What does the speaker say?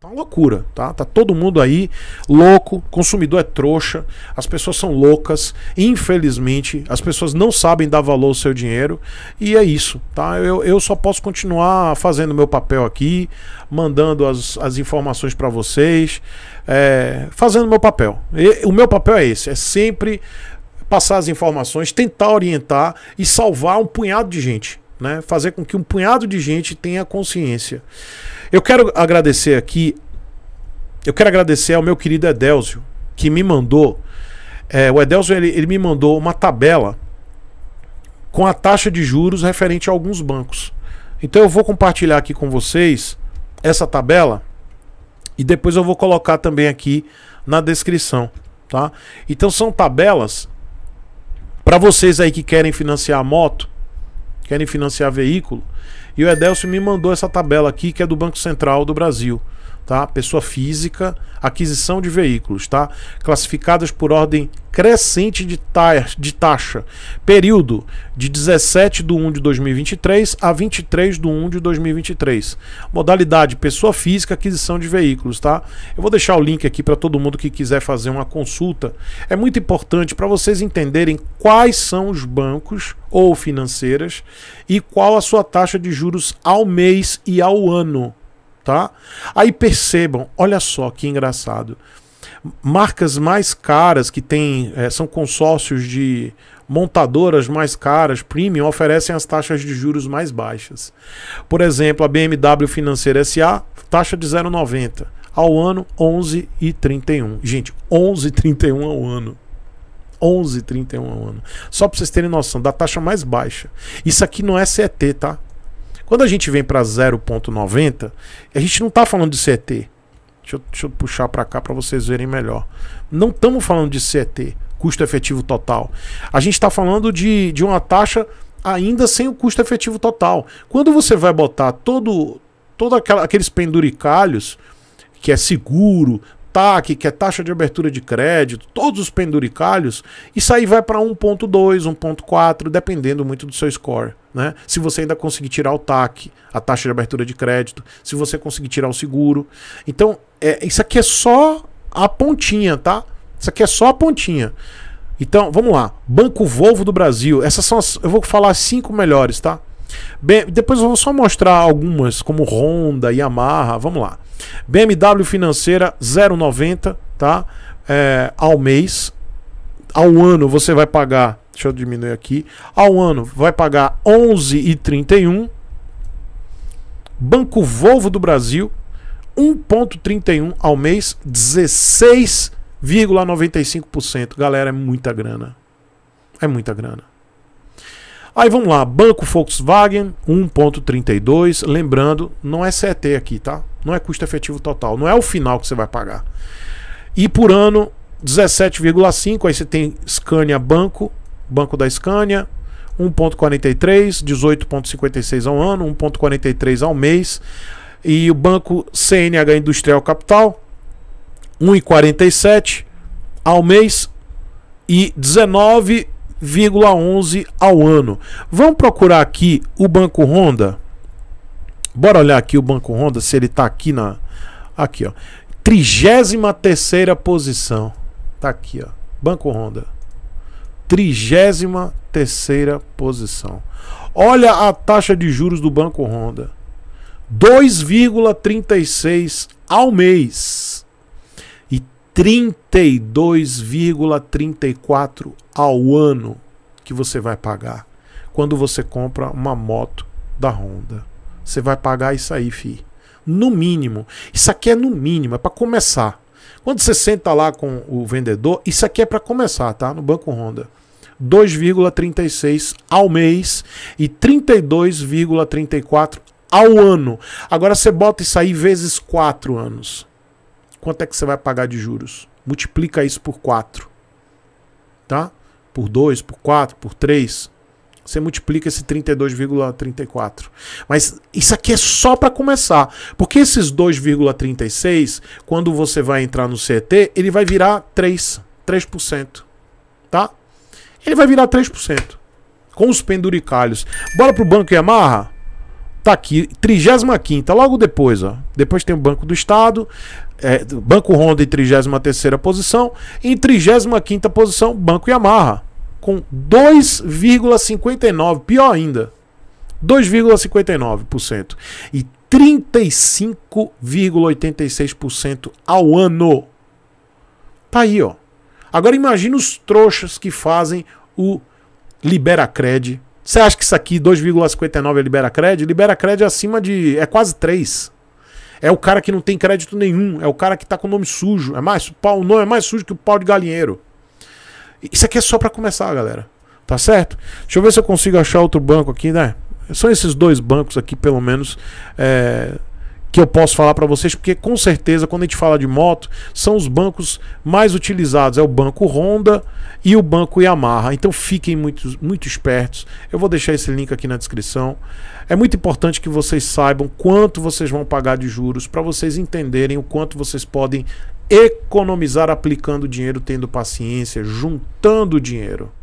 Tá uma loucura, tá? Tá todo mundo aí louco, consumidor é trouxa, as pessoas são loucas, infelizmente, as pessoas não sabem dar valor ao seu dinheiro, e é isso, tá? Eu, eu só posso continuar fazendo meu papel aqui, mandando as, as informações para vocês, é, fazendo meu papel. E, o meu papel é esse, é sempre passar as informações, tentar orientar e salvar um punhado de gente né? Fazer com que um punhado de gente tenha consciência. Eu quero agradecer aqui, eu quero agradecer ao meu querido Edélzio, que me mandou. É, o Edélzio ele, ele me mandou uma tabela com a taxa de juros referente a alguns bancos. Então eu vou compartilhar aqui com vocês essa tabela e depois eu vou colocar também aqui na descrição, tá? Então são tabelas para vocês aí que querem financiar a moto, querem financiar veículo. E o Edelcio me mandou essa tabela aqui, que é do Banco Central do Brasil tá? Pessoa física, aquisição de veículos, tá? Classificadas por ordem crescente de, ta de taxa. Período de 17 de 1 de 2023 a 23 de 1 de 2023. Modalidade pessoa física, aquisição de veículos, tá? Eu vou deixar o link aqui para todo mundo que quiser fazer uma consulta. É muito importante para vocês entenderem quais são os bancos ou financeiras e qual a sua taxa de juros ao mês e ao ano tá? Aí percebam, olha só que engraçado. Marcas mais caras que têm, é, são consórcios de montadoras mais caras, premium, oferecem as taxas de juros mais baixas. Por exemplo, a BMW Financeira SA, taxa de 0,90 ao ano 11,31. Gente, 11,31 ao ano. 11,31 ao ano. Só para vocês terem noção da taxa mais baixa. Isso aqui não é CET, tá? Quando a gente vem para 0,90, a gente não está falando de CT. Deixa eu, deixa eu puxar para cá para vocês verem melhor. Não estamos falando de CT, custo efetivo total. A gente está falando de, de uma taxa ainda sem o custo efetivo total. Quando você vai botar todo, todo aquela, aqueles penduricalhos, que é seguro, TAC, que é taxa de abertura de crédito, todos os penduricalhos, isso aí vai para 1.2, 1.4, dependendo muito do seu score. Né? Se você ainda conseguir tirar o TAC, a taxa de abertura de crédito, se você conseguir tirar o seguro. Então, é, isso aqui é só a pontinha, tá? Isso aqui é só a pontinha. Então, vamos lá. Banco Volvo do Brasil. Essas são as. Eu vou falar cinco melhores, tá? Bem, depois eu vou só mostrar algumas, como Honda, Yamaha, vamos lá. BMW financeira 0,90, tá? É, ao mês. Ao ano você vai pagar, deixa eu diminuir aqui, ao ano vai pagar 11,31. Banco Volvo do Brasil, 1,31 ao mês, 16,95%. Galera, é muita grana. É muita grana. Aí vamos lá, banco Volkswagen 1.32, lembrando, não é CET aqui, tá? Não é custo efetivo total, não é o final que você vai pagar. E por ano 17,5, aí você tem Scania Banco, Banco da Scania, 1.43, 18.56 ao ano, 1.43 ao mês. E o Banco CNH Industrial Capital, 1,47 ao mês e 19 0,11 ao ano. Vamos procurar aqui o Banco Honda. Bora olhar aqui o Banco Honda, se ele está aqui na aqui, ó. 33 terceira posição. Tá aqui, ó. Banco Honda. 33 terceira posição. Olha a taxa de juros do Banco Honda. 2,36 ao mês. 32,34 ao ano que você vai pagar quando você compra uma moto da Honda. Você vai pagar isso aí, fi. No mínimo. Isso aqui é no mínimo, é para começar. Quando você senta lá com o vendedor, isso aqui é para começar, tá? No Banco Honda. 2,36 ao mês e 32,34 ao ano. Agora você bota isso aí vezes 4 anos quanto é que você vai pagar de juros? Multiplica isso por 4. Tá? Por 2, por 4, por 3. Você multiplica esse 32,34. Mas isso aqui é só para começar. Porque esses 2,36, quando você vai entrar no CET, ele vai virar 3, 3%. Tá? Ele vai virar 3%. Com os penduricalhos. Bora pro Banco Yamaha? Tá aqui, 35 logo depois, ó. Depois tem o Banco do Estado, é, Banco Honda em 33ª posição. Em 35ª posição, Banco Yamaha, com 2,59%. Pior ainda, 2,59%. E 35,86% ao ano. Tá aí, ó. Agora imagina os trouxas que fazem o Liberacred. Você acha que isso aqui, 2,59 é Liberacred? Liberacred é acima de... é quase 3%. É o cara que não tem crédito nenhum. É o cara que tá com o nome sujo. É mais, o nome é mais sujo que o pau de galinheiro. Isso aqui é só para começar, galera. Tá certo? Deixa eu ver se eu consigo achar outro banco aqui, né? São esses dois bancos aqui, pelo menos. É que eu posso falar para vocês, porque com certeza quando a gente fala de moto, são os bancos mais utilizados, é o banco Honda e o banco Yamaha. Então fiquem muito, muito espertos. Eu vou deixar esse link aqui na descrição. É muito importante que vocês saibam quanto vocês vão pagar de juros para vocês entenderem o quanto vocês podem economizar aplicando dinheiro, tendo paciência, juntando dinheiro.